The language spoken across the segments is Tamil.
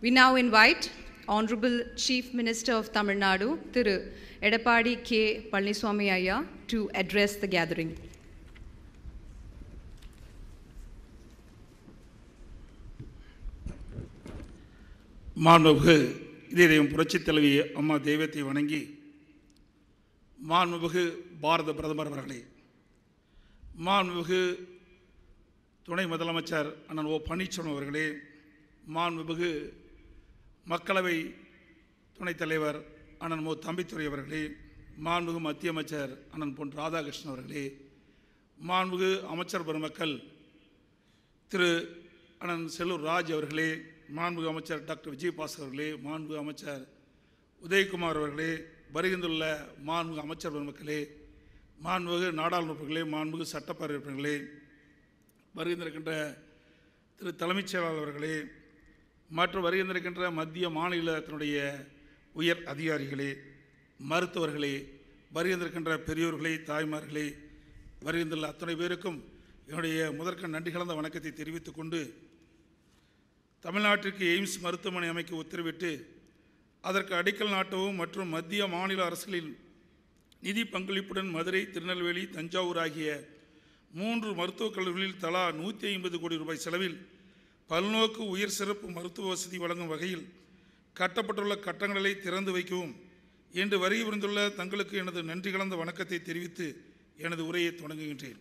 We now invite Honorable Chief Minister of Tamil Nadu, Thiru Edapadi K. Palaniswamy Ayya, to address the gathering. மாண்புமிகு இதயம் புரட்சித் தலைவி அம்மா தெய்வத்தை வணங்கி மாண்புமிகு பாரத பிரதமர் அவர்களே மாண்புமிகு துணை முதலமைச்சர் அண்ணன் ஓ பன்னீர்செல்வம் அவர்களே மாண்புமிகு மக்களவை துணைத் தலைவர் அண்ணன் மு தம்பித்துறை அவர்களே மாண்புகு மத்திய அமைச்சர் அண்ணன் பொன் ராதாகிருஷ்ணன் அவர்களே மாண்புகு அமைச்சர் பெருமக்கள் திரு அண்ணன் செல்லூர் ராஜ் அவர்களே மாண்புகு அமைச்சர் டாக்டர் விஜயபாஸ்கர் அவர்களே மாண்புகு அமைச்சர் உதயகுமார் அவர்களே வருகின்றுள்ள மாண்புகு அமைச்சர் பெருமக்களே மாண்புகு நாடாளுமன்றங்களே மாண்புகு உறுப்பினர்களே வருகின்றிருக்கின்ற திரு தலைமைச் செயலாளர் அவர்களே மற்றும் வருகின்றிருக்கின்ற மத்திய மாநிலத்தினுடைய உயர் அதிகாரிகளே மருத்துவர்களே வருகின்றிருக்கின்ற பெரியோர்களே தாய்மார்களே வருகின்றுள்ள அத்தனை பேருக்கும் என்னுடைய முதற்க நன்றி கலந்த வணக்கத்தை தெரிவித்துக் கொண்டு தமிழ்நாட்டிற்கு எய்ம்ஸ் மருத்துவமனை அமைக்க உத்தரவிட்டு அதற்கு அடிக்கல் நாட்டவும் மற்றும் மத்திய மாநில அரசுகளின் நிதி பங்களிப்புடன் மதுரை திருநெல்வேலி தஞ்சாவூர் ஆகிய மூன்று மருத்துவக் கல்லூரிகளில் தலா நூற்றி ஐம்பது கோடி ரூபாய் செலவில் பல்நோக்கு உயிர் சிறப்பு மருத்துவ வசதி வழங்கும் வகையில் கட்டப்பட்டுள்ள கட்டங்களை திறந்து வைக்கவும் என்று வருகை புரிந்துள்ள தங்களுக்கு எனது நன்றி கலந்த வணக்கத்தை தெரிவித்து எனது உரையை தொடங்குகின்றேன்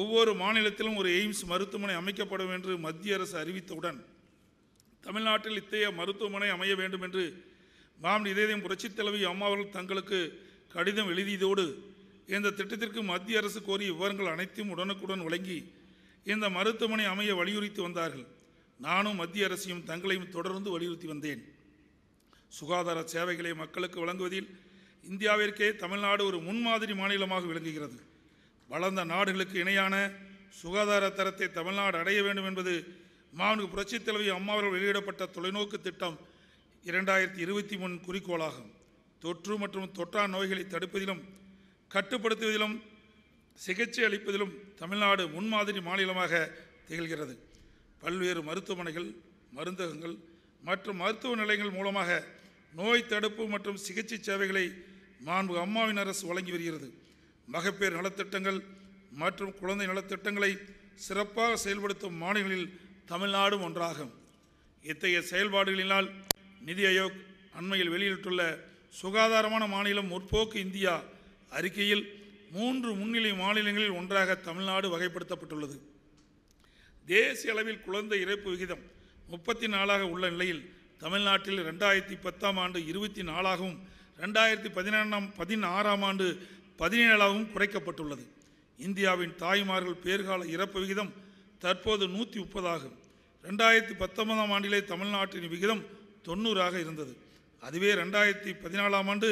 ஒவ்வொரு மாநிலத்திலும் ஒரு எய்ம்ஸ் மருத்துவமனை அமைக்கப்படும் என்று மத்திய அரசு அறிவித்தவுடன் தமிழ்நாட்டில் இத்தகைய மருத்துவமனை அமைய வேண்டும் என்று மாம் இதயம் புரட்சித் தலைவி அம்மாவர்கள் தங்களுக்கு கடிதம் எழுதியதோடு இந்த திட்டத்திற்கு மத்திய அரசு கோரிய விவரங்கள் அனைத்தையும் உடனுக்குடன் வழங்கி இந்த மருத்துவமனை அமைய வலியுறுத்தி வந்தார்கள் நானும் மத்திய அரசையும் தங்களையும் தொடர்ந்து வலியுறுத்தி வந்தேன் சுகாதார சேவைகளை மக்களுக்கு வழங்குவதில் இந்தியாவிற்கே தமிழ்நாடு ஒரு முன்மாதிரி மாநிலமாக விளங்குகிறது வளர்ந்த நாடுகளுக்கு இணையான சுகாதார தரத்தை தமிழ்நாடு அடைய வேண்டும் என்பது மாண்பு புரட்சித் தலைவி அம்மாவர்கள் வெளியிடப்பட்ட தொலைநோக்கு திட்டம் இரண்டாயிரத்தி இருபத்தி மூணு குறிக்கோளாகும் தொற்று மற்றும் தொற்றா நோய்களை தடுப்பதிலும் கட்டுப்படுத்துவதிலும் சிகிச்சை அளிப்பதிலும் தமிழ்நாடு முன்மாதிரி மாநிலமாக திகழ்கிறது பல்வேறு மருத்துவமனைகள் மருந்தகங்கள் மற்றும் மருத்துவ நிலையங்கள் மூலமாக நோய் தடுப்பு மற்றும் சிகிச்சை சேவைகளை மாண்பு அம்மாவின் அரசு வழங்கி வருகிறது மகப்பேறு நலத்திட்டங்கள் மற்றும் குழந்தை நலத்திட்டங்களை சிறப்பாக செயல்படுத்தும் மாநிலங்களில் தமிழ்நாடும் ஒன்றாகும் இத்தகைய செயல்பாடுகளினால் நிதி ஆயோக் அண்மையில் வெளியிட்டுள்ள சுகாதாரமான மாநிலம் முற்போக்கு இந்தியா அறிக்கையில் மூன்று முன்னிலை மாநிலங்களில் ஒன்றாக தமிழ்நாடு வகைப்படுத்தப்பட்டுள்ளது தேசிய அளவில் குழந்தை இறப்பு விகிதம் முப்பத்தி நாலாக உள்ள நிலையில் தமிழ்நாட்டில் ரெண்டாயிரத்தி பத்தாம் ஆண்டு இருபத்தி நாலாகவும் ரெண்டாயிரத்தி பதினேழாம் பதினாறாம் ஆண்டு பதினேழாகவும் குறைக்கப்பட்டுள்ளது இந்தியாவின் தாய்மார்கள் பேர்கால இறப்பு விகிதம் தற்போது நூற்றி முப்பதாகும் ரெண்டாயிரத்தி பத்தொன்பதாம் ஆண்டிலே தமிழ்நாட்டின் விகிதம் தொண்ணூறாக இருந்தது அதுவே ரெண்டாயிரத்தி பதினாலாம் ஆண்டு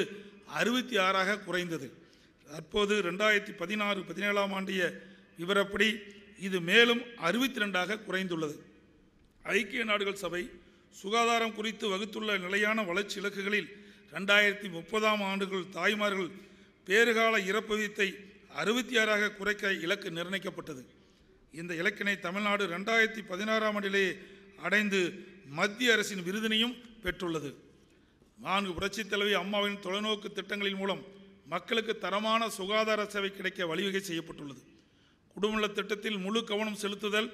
அறுபத்தி ஆறாக குறைந்தது தற்போது ரெண்டாயிரத்தி பதினாறு பதினேழாம் ஆண்டிய விவரப்படி இது மேலும் அறுபத்தி ரெண்டாக குறைந்துள்ளது ஐக்கிய நாடுகள் சபை சுகாதாரம் குறித்து வகுத்துள்ள நிலையான வளர்ச்சி இலக்குகளில் ரெண்டாயிரத்தி முப்பதாம் ஆண்டுகள் தாய்மார்கள் பேறுகால இறப்பு வீதத்தை அறுபத்தி ஆறாக குறைக்க இலக்கு நிர்ணயிக்கப்பட்டது இந்த இலக்கினை தமிழ்நாடு ரெண்டாயிரத்தி பதினாறாம் ஆண்டிலேயே அடைந்து மத்திய அரசின் விருதினையும் பெற்றுள்ளது நான்கு புரட்சித் தலைவி அம்மாவின் தொலைநோக்கு திட்டங்களின் மூலம் மக்களுக்கு தரமான சுகாதார சேவை கிடைக்க வழிவகை செய்யப்பட்டுள்ளது குடும்பநல திட்டத்தில் முழு கவனம் செலுத்துதல்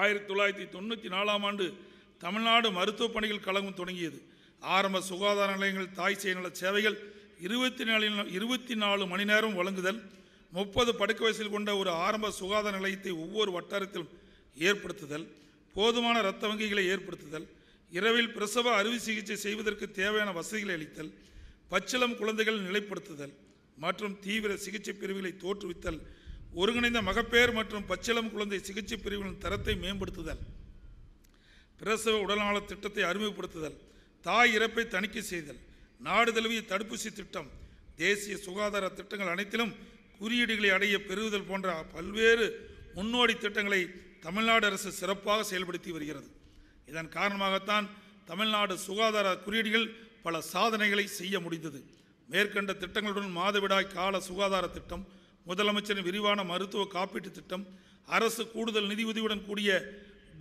ஆயிரத்தி தொள்ளாயிரத்தி தொண்ணூற்றி நாலாம் ஆண்டு தமிழ்நாடு மருத்துவ பணிகள் கழகம் தொடங்கியது ஆரம்ப சுகாதார நிலையங்கள் தாய் செயல்நல சேவைகள் இருபத்தி நாலு இருபத்தி நாலு மணி நேரம் வழங்குதல் முப்பது படுக்க வயசில் கொண்ட ஒரு ஆரம்ப சுகாதார நிலையத்தை ஒவ்வொரு வட்டாரத்திலும் ஏற்படுத்துதல் போதுமான இரத்த வங்கிகளை ஏற்படுத்துதல் இரவில் பிரசவ அறுவை சிகிச்சை செய்வதற்கு தேவையான வசதிகளை அளித்தல் பச்சிளம் குழந்தைகள் நிலைப்படுத்துதல் மற்றும் தீவிர சிகிச்சை பிரிவுகளை தோற்றுவித்தல் ஒருங்கிணைந்த மகப்பேர் மற்றும் பச்சிளம் குழந்தை சிகிச்சை பிரிவுகளின் தரத்தை மேம்படுத்துதல் பிரசவ உடல்நலத் திட்டத்தை அறிமுகப்படுத்துதல் தாய் இறப்பை தணிக்கை செய்தல் நாடு தழுவிய தடுப்பூசி திட்டம் தேசிய சுகாதார திட்டங்கள் அனைத்திலும் குறியீடுகளை அடைய பெறுவதல் போன்ற பல்வேறு முன்னோடி திட்டங்களை தமிழ்நாடு அரசு சிறப்பாக செயல்படுத்தி வருகிறது இதன் காரணமாகத்தான் தமிழ்நாடு சுகாதார குறியீடுகள் பல சாதனைகளை செய்ய முடிந்தது மேற்கண்ட திட்டங்களுடன் மாதவிடாய் கால சுகாதார திட்டம் முதலமைச்சரின் விரிவான மருத்துவ காப்பீட்டு திட்டம் அரசு கூடுதல் நிதியுதவியுடன் கூடிய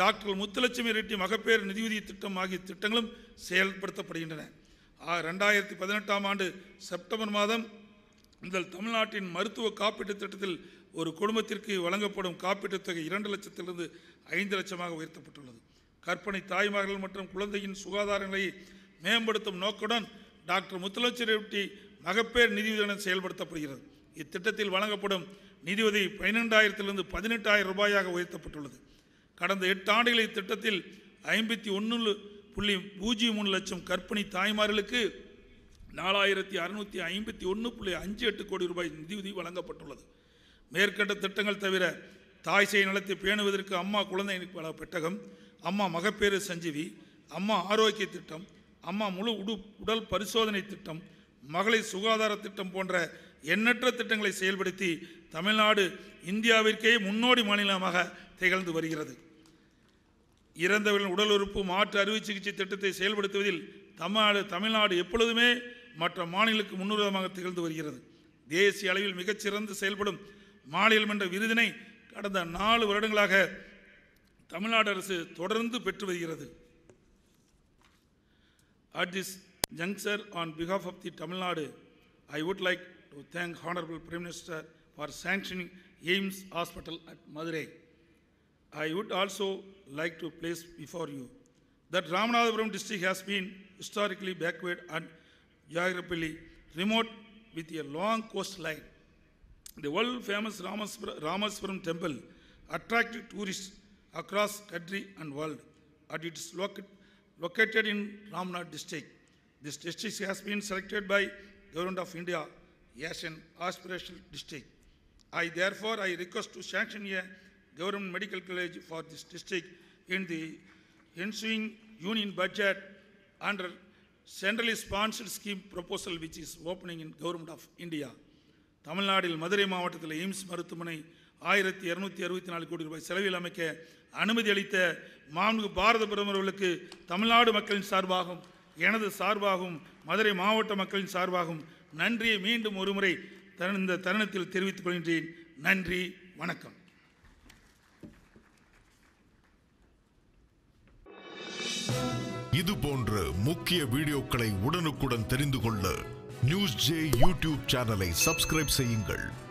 டாக்டர் முத்துலட்சுமி ரெட்டி மகப்பேறு நிதியுதவி திட்டம் ஆகிய திட்டங்களும் செயல்படுத்தப்படுகின்றன ரெண்டாயிரத்தி பதினெட்டாம் ஆண்டு செப்டம்பர் மாதம் முதல் தமிழ்நாட்டின் மருத்துவ காப்பீட்டு திட்டத்தில் ஒரு குடும்பத்திற்கு வழங்கப்படும் காப்பீட்டுத் தொகை இரண்டு லட்சத்திலிருந்து ஐந்து லட்சமாக உயர்த்தப்பட்டுள்ளது கற்பனை தாய்மார்கள் மற்றும் குழந்தையின் சுகாதார நிலையை மேம்படுத்தும் நோக்குடன் டாக்டர் முத்துலட்சுமி மகப்பேர் நிதியுதவியுடன் செயல்படுத்தப்படுகிறது இத்திட்டத்தில் வழங்கப்படும் நிதி உதவி பதினெட்டாயிரம் ரூபாயாக உயர்த்தப்பட்டுள்ளது கடந்த எட்டு ஆண்டுகளில் இத்திட்டத்தில் ஐம்பத்தி ஒன்று புள்ளி பூஜ்ஜியம் மூணு லட்சம் கற்பிணி தாய்மார்களுக்கு நாலாயிரத்தி அறுநூத்தி ஐம்பத்தி ஒன்று புள்ளி அஞ்சு எட்டு கோடி ரூபாய் நிதியுதவி வழங்கப்பட்டுள்ளது மேற்கண்ட திட்டங்கள் தவிர தாய் செய் நிலத்தை பேணுவதற்கு அம்மா குழந்தை பெட்டகம் அம்மா மகப்பேறு சஞ்சீவி அம்மா ஆரோக்கிய திட்டம் அம்மா முழு உடு உடல் பரிசோதனை திட்டம் மகளிர் சுகாதார திட்டம் போன்ற எண்ணற்ற திட்டங்களை செயல்படுத்தி தமிழ்நாடு இந்தியாவிற்கே முன்னோடி மாநிலமாக திகழ்ந்து வருகிறது இறந்தவர்களின் உடல் உறுப்பு மாற்று அறுவை சிகிச்சை திட்டத்தை செயல்படுத்துவதில் தமிழ்நாடு தமிழ்நாடு எப்பொழுதுமே மற்ற மாநிலக்கு முன்னுரிதமாக திகழ்ந்து வருகிறது தேசிய அளவில் மிகச்சிறந்து செயல்படும் மாநிலம் என்ற விருதினை கடந்த நாலு வருடங்களாக தமிழ்நாடு அரசு தொடர்ந்து பெற்று வருகிறது At this juncture, on behalf of the Tamil Nadu, I would like to thank Honorable Prime Minister for sanctioning Ames Hospital at Madurai. I would also like to place before you that Ramanathapuram district has been historically backward and geographically remote with a long coastline. The world-famous Ramaswaram temple attracted tourists across country and world. At its located. located in Ramnad district. This district has been selected by Government of India as an aspirational district. I therefore I request to sanction a government medical college for this district in the ensuing union budget under centrally sponsored scheme proposal which is opening in Government of India. தமிழ்நாடில் Madurai மாவட்டத்தில் எய்ம்ஸ் மருத்துவமனை ஆயிரத்தி இரநூத்தி அறுபத்தி நாலு கோடி ரூபாய் செலவில் அமைக்க அனுமதி அளித்த மாண்பு பாரத பிரதமர் அவர்களுக்கு தமிழ்நாடு மக்களின் சார்பாகவும் எனது சார்பாகவும் மதுரை மாவட்ட மக்களின் சார்பாகவும் நன்றியை மீண்டும் ஒருமுறை தருண இந்த தருணத்தில் தெரிவித்துக் கொள்கின்றேன் நன்றி வணக்கம் இது போன்ற முக்கிய வீடியோக்களை உடனுக்குடன் தெரிந்து கொள்ள நியூஸ் ஜே யூடியூப் சேனலை சப்ஸ்கிரைப் செய்யுங்கள்